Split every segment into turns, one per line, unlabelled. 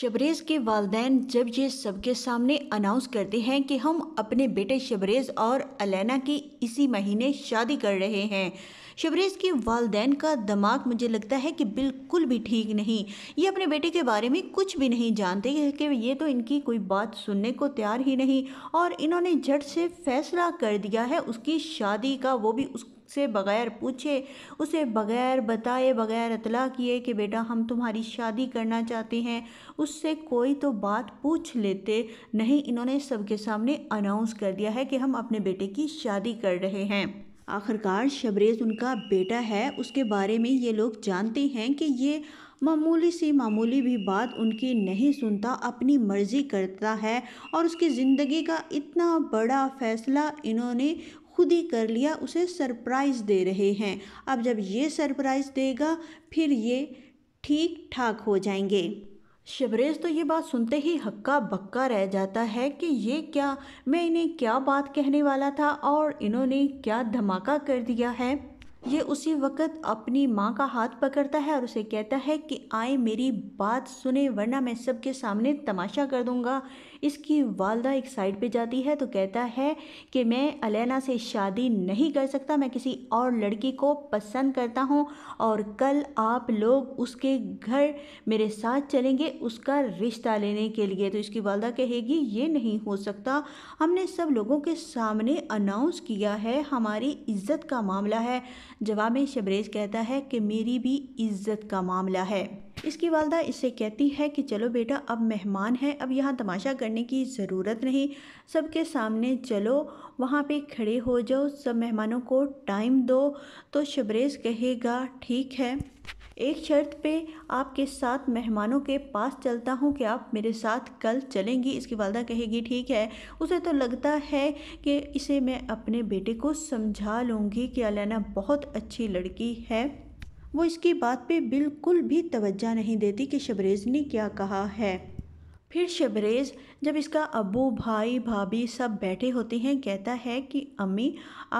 शबरेज़ के वालदेन जब ये सबके सामने अनाउंस करते हैं कि हम अपने बेटे शबरेज़ और अलैना की इसी महीने शादी कर रहे हैं शबरेज़ के वालदेन का दिमाग मुझे लगता है कि बिल्कुल भी ठीक नहीं ये अपने बेटे के बारे में कुछ भी नहीं जानते कि ये तो इनकी कोई बात सुनने को तैयार ही नहीं और इन्होंने झट से फैसला कर दिया है उसकी शादी का वो भी उस से बगैर पूछे उसे बगैर बताए बगैर अतला किए कि बेटा हम तुम्हारी शादी करना चाहते हैं उससे कोई तो बात पूछ लेते नहीं इन्होंने सबके सामने अनाउंस कर दिया है कि हम अपने बेटे की शादी कर रहे हैं आखिरकार शबरेज़ उनका बेटा है उसके बारे में ये लोग जानते हैं कि ये मामूली सी मामूली भी बात उनकी नहीं सुनता अपनी मर्ज़ी करता है और उसकी ज़िंदगी का इतना बड़ा फ़ैसला इन्होंने खुद ही कर लिया उसे सरप्राइज़ दे रहे हैं अब जब ये सरप्राइज़ देगा फिर ये ठीक ठाक हो जाएंगे शबरेज तो ये बात सुनते ही हक्का बक्का रह जाता है कि ये क्या मैं इन्हें क्या बात कहने वाला था और इन्होंने क्या धमाका कर दिया है ये उसी वक़्त अपनी माँ का हाथ पकड़ता है और उसे कहता है कि आए मेरी बात सुने वरना मैं सबके सामने तमाशा कर दूँगा इसकी वालदा एक साइड पे जाती है तो कहता है कि मैं अलैना से शादी नहीं कर सकता मैं किसी और लड़की को पसंद करता हूँ और कल आप लोग उसके घर मेरे साथ चलेंगे उसका रिश्ता लेने के लिए तो इसकी वालदा कहेगी ये नहीं हो सकता हमने सब लोगों के सामने अनाउंस किया है हमारी इज्जत का मामला है जवाब में शबरेज कहता है कि मेरी भी इज्जत का मामला है इसकी वालदा इससे कहती है कि चलो बेटा अब मेहमान है अब यहाँ तमाशा करने की ज़रूरत नहीं सबके सामने चलो वहाँ पे खड़े हो जाओ सब मेहमानों को टाइम दो तो शबरेज कहेगा ठीक है एक शर्त पे आपके साथ मेहमानों के पास चलता हूँ कि आप मेरे साथ कल चलेंगी इसकी वालदा कहेगी ठीक है उसे तो लगता है कि इसे मैं अपने बेटे को समझा लूँगी कि अलैना बहुत अच्छी लड़की है वो इसकी बात पे बिल्कुल भी तवज्जा नहीं देती कि शबरेज़ ने क्या कहा है फिर शबरेज़ जब इसका अबू भाई भाभी सब बैठे होते हैं कहता है कि अम्मी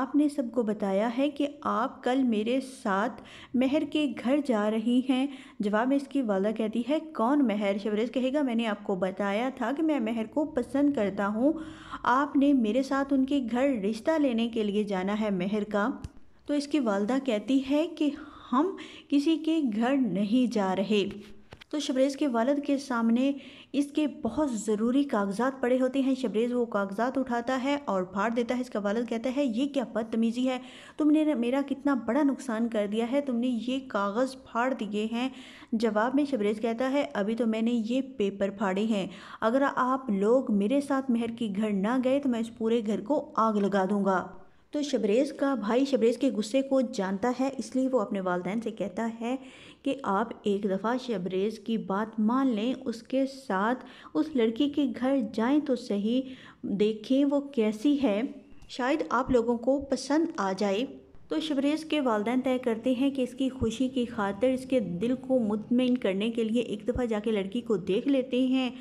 आपने सबको बताया है कि आप कल मेरे साथ महर के घर जा रही हैं जवाब में इसकी वाला कहती है कौन महर शबरेज़ कहेगा मैंने आपको बताया था कि मैं महर को पसंद करता हूँ आपने मेरे साथ उनके घर रिश्ता लेने के लिए जाना है महर का तो इसकी वालदा कहती है कि हम किसी के घर नहीं जा रहे तो शबरेज़ के वालद के सामने इसके बहुत ज़रूरी कागजात पड़े होते हैं शबरेज़ वो कागजात उठाता है और फाड़ देता है इसका वालद कहता है ये क्या बदतमीज़ी है तुमने मेरा कितना बड़ा नुकसान कर दिया है तुमने ये कागज़ फाड़ दिए हैं जवाब में शबरेज़ कहता है अभी तो मैंने ये पेपर फाड़े हैं अगर आप लोग मेरे साथ मेहर के घर ना गए तो मैं इस पूरे घर को आग लगा दूँगा तो शबरेज़ का भाई शबरेज़ के गुस्से को जानता है इसलिए वो अपने वालदेन से कहता है कि आप एक दफ़ा शबरेज़ की बात मान लें उसके साथ उस लड़की के घर जाएं तो सही देखें वो कैसी है शायद आप लोगों को पसंद आ जाए तो शबरेज़ के वालदेन तय करते हैं कि इसकी खुशी की खातिर इसके दिल को मुतमिन करने के लिए एक दफ़ा जाके लड़की को देख लेते हैं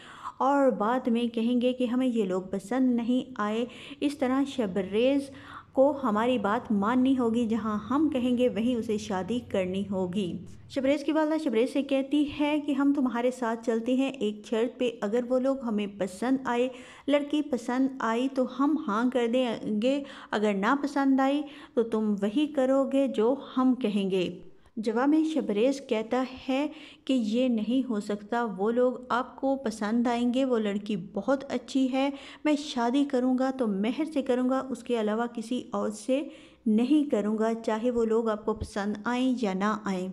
और बाद में कहेंगे कि हमें ये लोग पसंद नहीं आए इस तरह शबरेज़ को हमारी बात माननी होगी जहां हम कहेंगे वहीं उसे शादी करनी होगी शबरेज की वालदा शबरेज से कहती है कि हम तुम्हारे साथ चलते हैं एक शर्त पे अगर वो लोग हमें पसंद आए लड़की पसंद आई तो हम हाँ कर देंगे अगर ना पसंद आई तो तुम वही करोगे जो हम कहेंगे जवाब में शबरेज़ कहता है कि ये नहीं हो सकता वो लोग आपको पसंद आएंगे वो लड़की बहुत अच्छी है मैं शादी करूँगा तो महर से करूँगा उसके अलावा किसी और से नहीं करूँगा चाहे वो लोग आपको पसंद आए या ना आए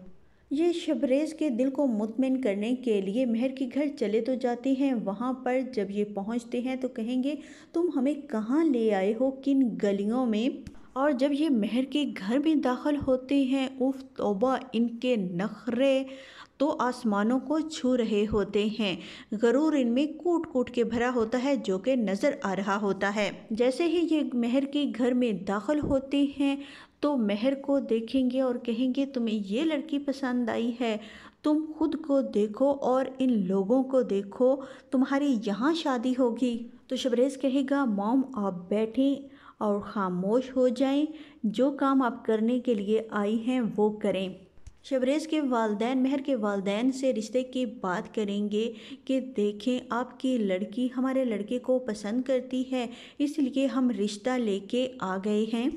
ये शबरेज़ के दिल को मुतमिन करने के लिए महर के घर चले तो जाते हैं वहाँ पर जब ये पहुँचते हैं तो कहेंगे तुम हमें कहाँ ले आए हो किन गलियों में और जब ये महर के घर में दाखिल होते हैं उफ तोबा इनके नखरे तो आसमानों को छू रहे होते हैं गरूर इनमें कूट कूट के भरा होता है जो कि नज़र आ रहा होता है जैसे ही ये महर के घर में दाखिल होते हैं तो महर को देखेंगे और कहेंगे तुम्हें ये लड़की पसंद आई है तुम खुद को देखो और इन लोगों को देखो तुम्हारी यहाँ शादी होगी तो शबरेज़ कहेगा मॉम आप बैठें और खामोश हो जाएं जो काम आप करने के लिए आई हैं वो करें शबरेज़ के वालदेन मेहर के वालदेन से रिश्ते की बात करेंगे कि देखें आपकी लड़की हमारे लड़के को पसंद करती है इसलिए हम रिश्ता लेके आ गए हैं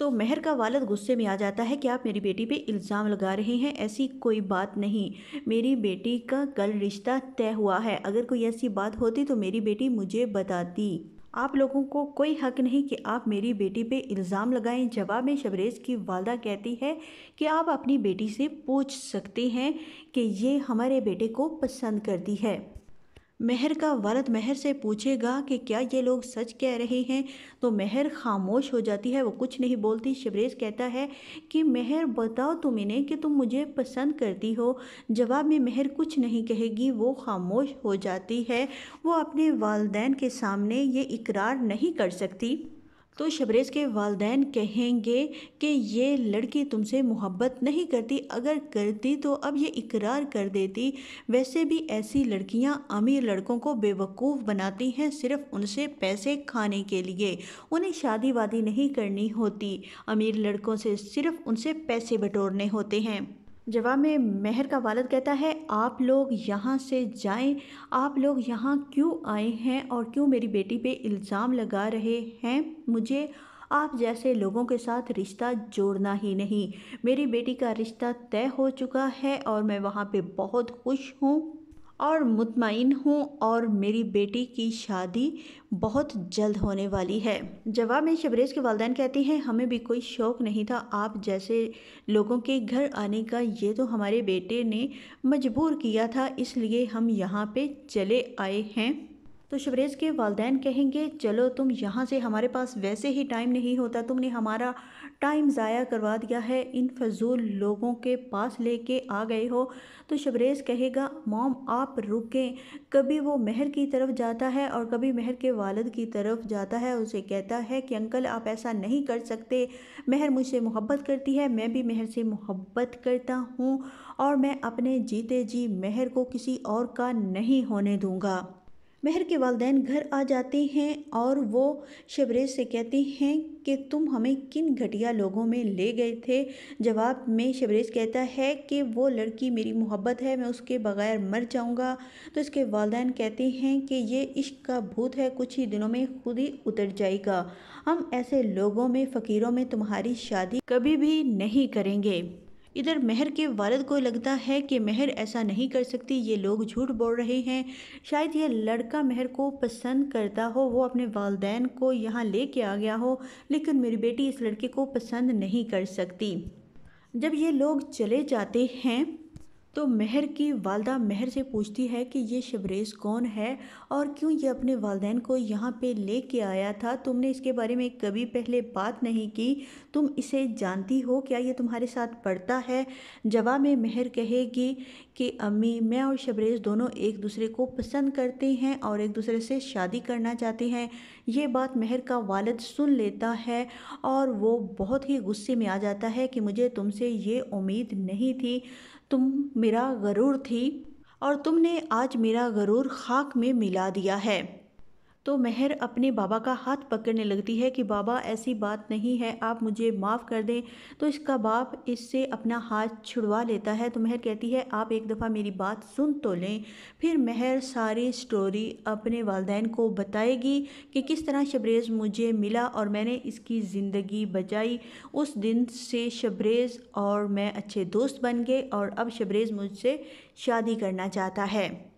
तो मेहर का वालद गुस्से में आ जाता है कि आप मेरी बेटी पे इल्ज़ाम लगा रहे हैं ऐसी कोई बात नहीं मेरी बेटी का कल रिश्ता तय हुआ है अगर कोई ऐसी बात होती तो मेरी बेटी मुझे बताती आप लोगों को कोई हक नहीं कि आप मेरी बेटी पे इल्ज़ाम लगाएं जवाब में शबरेज़ की वालदा कहती है कि आप अपनी बेटी से पूछ सकते हैं कि ये हमारे बेटे को पसंद करती है मेहर का वालद महर से पूछेगा कि क्या ये लोग सच कह रहे हैं तो मेहर खामोश हो जाती है वो कुछ नहीं बोलती शबरेज कहता है कि महर बताओ तुम इन्हें कि तुम मुझे पसंद करती हो जवाब में मेहर कुछ नहीं कहेगी वो खामोश हो जाती है वो अपने वालदेन के सामने ये इकरार नहीं कर सकती तो शबरेज़ के वालदेन कहेंगे कि ये लड़की तुमसे मोहब्बत नहीं करती अगर करती तो अब ये इकरार कर देती वैसे भी ऐसी लड़कियां अमीर लड़कों को बेवकूफ़ बनाती हैं सिर्फ उनसे पैसे खाने के लिए उन्हें शादी वादी नहीं करनी होती अमीर लड़कों से सिर्फ उनसे पैसे बटोरने होते हैं जवाब में मेहर का वालद कहता है आप लोग यहाँ से जाएं आप लोग यहाँ क्यों आए हैं और क्यों मेरी बेटी पे इल्ज़ाम लगा रहे हैं मुझे आप जैसे लोगों के साथ रिश्ता जोड़ना ही नहीं मेरी बेटी का रिश्ता तय हो चुका है और मैं वहाँ पे बहुत खुश हूँ और मुतमिन हूँ और मेरी बेटी की शादी बहुत जल्द होने वाली है जवाब में शबरेज़ के वालदान कहती हैं हमें भी कोई शौक़ नहीं था आप जैसे लोगों के घर आने का ये तो हमारे बेटे ने मजबूर किया था इसलिए हम यहाँ पे चले आए हैं तो शबरेज के वालदेन कहेंगे चलो तुम यहाँ से हमारे पास वैसे ही टाइम नहीं होता तुमने हमारा टाइम ज़ाया करवा दिया है इन फजूल लोगों के पास लेके आ गए हो तो शबरेज कहेगा मॉम आप रुकें कभी वो महर की तरफ जाता है और कभी महर के वालद की तरफ जाता है उसे कहता है कि अंकल आप ऐसा नहीं कर सकते महर मुझसे मोहब्बत करती है मैं भी महर से मोहब्बत करता हूँ और मैं अपने जीते जी महर को किसी और का नहीं होने दूँगा महर के वालदे घर आ जाते हैं और वो शबरेज से कहते हैं कि तुम हमें किन घटिया लोगों में ले गए थे जवाब में शबरेज कहता है कि वो लड़की मेरी मोहब्बत है मैं उसके बगैर मर जाऊँगा तो इसके वालदेन कहते हैं कि ये इश्क का भूत है कुछ ही दिनों में खुद ही उतर जाएगा हम ऐसे लोगों में फ़कीरों में तुम्हारी शादी कभी भी नहीं करेंगे इधर मेहर के वालद को लगता है कि महर ऐसा नहीं कर सकती ये लोग झूठ बोल रहे हैं शायद यह लड़का मेहर को पसंद करता हो वो अपने वालदेन को यहाँ ले आ गया हो लेकिन मेरी बेटी इस लड़के को पसंद नहीं कर सकती जब ये लोग चले जाते हैं तो मेहर की वालदा मेहर से पूछती है कि ये शबरेज कौन है और क्यों ये अपने वालदेन को यहाँ पे ले कर आया था तुमने इसके बारे में कभी पहले बात नहीं की तुम इसे जानती हो क्या ये तुम्हारे साथ पढ़ता है जवाब में मेहर कहेगी कि अम्मी मैं और शबरेज दोनों एक दूसरे को पसंद करते हैं और एक दूसरे से शादी करना चाहते हैं ये बात मेहर का वालद सुन लेता है और वो बहुत ही गुस्से में आ जाता है कि मुझे तुमसे ये उम्मीद नहीं थी तुम मेरा गरूर थी और तुमने आज मेरा गरूर खाक में मिला दिया है तो महर अपने बाबा का हाथ पकड़ने लगती है कि बाबा ऐसी बात नहीं है आप मुझे माफ़ कर दें तो इसका बाप इससे अपना हाथ छुड़वा लेता है तो मेहर कहती है आप एक दफ़ा मेरी बात सुन तो लें फिर महर सारी स्टोरी अपने वालदेन को बताएगी कि किस तरह शबरेज़ मुझे मिला और मैंने इसकी ज़िंदगी बचाई उस दिन से शबरेज़ और मैं अच्छे दोस्त बन गए और अब शबरेज़ मुझसे शादी करना चाहता है